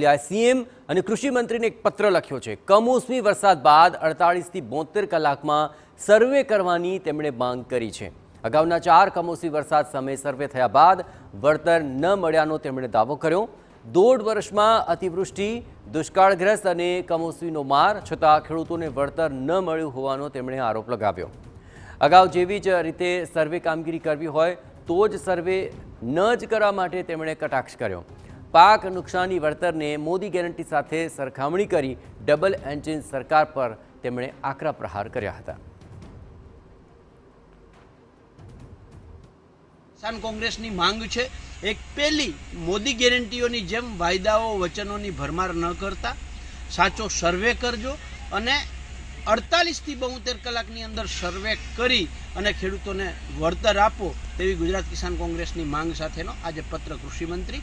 CM અને કૃષિમંત્રીને એક પત્ર લખ્યો છે કમોસમી વરસાદ બાદ અડતાળીસથી બોતેર કલાકમાં સર્વે કરવાની તેમણે માંગ કરી છે અગાઉના ચાર કમોસમી વરસાદ સામે સર્વે થયા બાદ વળતર ન મળ્યાનો તેમણે દાવો કર્યો દોઢ વર્ષમાં અતિવૃષ્ટિ દુષ્કાળગ્રસ્ત અને કમોસમીનો માર છતાં ખેડૂતોને વળતર ન મળ્યું હોવાનો તેમણે આરોપ લગાવ્યો અગાઉ જેવી જ રીતે સર્વે કામગીરી કરવી હોય તો જ સર્વે ન જ કરવા માટે તેમણે કટાક્ષ કર્યો પાક નુકસાની વળતરને મોદી ગેરંટી સાથે સરખામણી કરી ડબલ એન્જિન સરકાર પર તેમણે આકરા પ્રહાર કર્યા હતા કિસાન કોંગ્રેસની માંગ છે એક પેલી મોદી ગેરંટીઓની જેમ વાયદાઓ વચનોની ભરમાર ન કરતા સાચો સર્વે કરજો અને અડતાલીસથી બોતેર કલાકની અંદર સર્વે કરી અને ખેડૂતોને વળતર આપો તેવી ગુજરાત કિસાન કોંગ્રેસની માંગ સાથેનો આજે પત્ર કૃષિમંત્રી